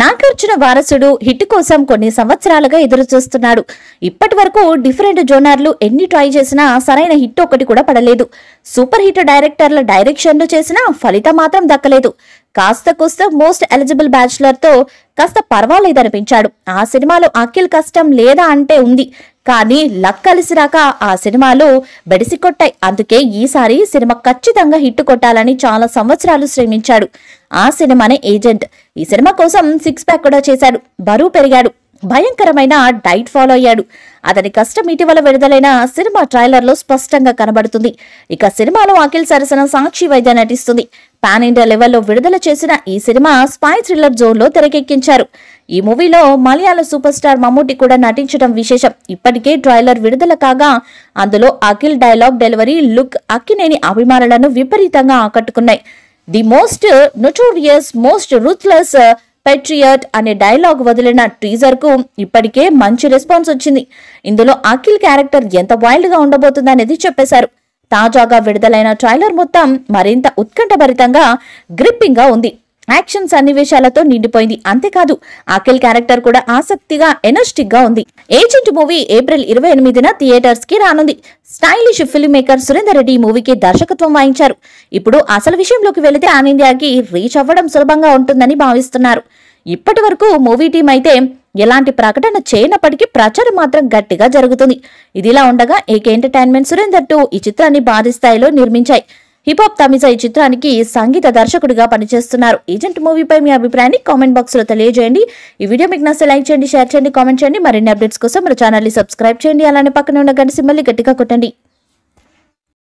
నాగార్జున వారసుడు హిట్ కోసం కొన్ని సంవత్సరాలుగా ఎదురు చూస్తున్నాడు ఇప్పటి వరకు డిఫరెంట్ జోనర్లు ఎన్ని ట్రై చేసినా సరైన హిట్ ఒకటి కూడా పడలేదు సూపర్ హిట్ డైరెక్టర్ల డైరెక్షన్లు చేసినా ఫలితం మాత్రం దక్కలేదు కాస్త కూస్త మోస్ట్ ఎలిజిబుల్ బ్యాచులర్తో కాస్త పర్వాలేదనిపించాడు ఆ సినిమాలో అఖిల్ కష్టం లేదా అంటే ఉంది కానీ లక్ కలిసి రాక ఆ సినిమాలు బెడిసి కొట్టాయి అందుకే ఈసారి సినిమా ఖచ్చితంగా హిట్ కొట్టాలని చాలా సంవత్సరాలు శ్రమించాడు ఆ సినిమానే ఏజెంట్ ఈ సినిమా కోసం సిక్స్ ప్యాక్ కూడా చేశాడు బరువు పెరిగాడు భయంకరమైన డైట్ ఫాలో అయ్యాడు అతని కష్టం ఇటీవల విడుదలైన సినిమా ట్రైలర్లో స్పష్టంగా కనబడుతుంది ఇక సినిమాలో అఖిల్ సరసన సాక్షి వైద్య నటిస్తుంది పాన్ ఇండియా లెవెల్లో విడుదల చేసిన ఈ సినిమా స్పై థ్రిల్లర్ జోన్లో తెరకెక్కించారు ఈ మూవీలో మలయాళ సూపర్ స్టార్ మమ్మూటి కూడా నటించడం విశేషం ఇప్పటికే ట్రైలర్ విడుదల కాగా అందులో Akhil dialogue delivery look Akkineni అభిమానులను విపరీతంగా ఆకట్టుకున్నాయి the most notorious most ruthless patriot అనే డైలాగ్ వదిలిన కు ఇప్పటికే మంచి రెస్పాన్స్ వచ్చింది ఇందులో అఖిల్ క్యారెక్టర్ ఎంత వైల్డ్గా ఉండబోతుంది అనేది చెప్పేశారు తాజాగా విడుదలైన ట్రైలర్ మొత్తం మరింత ఉత్కంఠభరితంగా గ్రిప్పింగ్గా ఉంది యాక్షన్ సన్నివేశాలతో నిండిపోయింది అంతేకాదు అఖిల్ క్యారెక్టర్ కూడా ఆసక్తిగా ఎనర్జిటిక్ గా ఉంది ఏజెంట్ మూవీ ఏప్రిల్ ఇరవై ఎనిమిదిన థియేటర్స్ కి రానుంది stylish film maker Surender Reddy మూవీకి దర్శకత్వం వహించారు ఇప్పుడు అసలు విషయంలోకి వెళితే ఆనంద్యాకి రీచ్ అవ్వడం సులభంగా ఉంటుందని భావిస్తున్నారు ఇప్పటి వరకు మూవీ టీం అయితే ఎలాంటి ప్రకటన చేయనప్పటికీ ప్రచారం మాత్రం గట్టిగా జరుగుతుంది ఇదిలా ఉండగా ఏకే ఎంటర్టైన్మెంట్ సురేందర్ టూ ఈ చిత్రాన్ని బాధి స్థాయిలో నిర్మించాయి హిపాప్ తమిజా ఈ చిత్రానికి సంగీత దర్శకుడిగా పనిచేస్తున్నారు ఏజెంట్ మూవీపై మీ అభిప్రాయాన్ని కామెంట్ బాక్స్ లో తెలియజేయండి ఈ వీడియో మీకు నచ్చే లైక్ చేయండి షేర్ చేయండి కామెంట్ చేయండి మరిన్ని అప్డేట్స్ కోసం మన ఛానల్ని సబ్స్క్రైబ్ చేయండి అలానే పక్కన ఉన్న గంట సిమ్మల్ని గట్టిగా కొట్టండి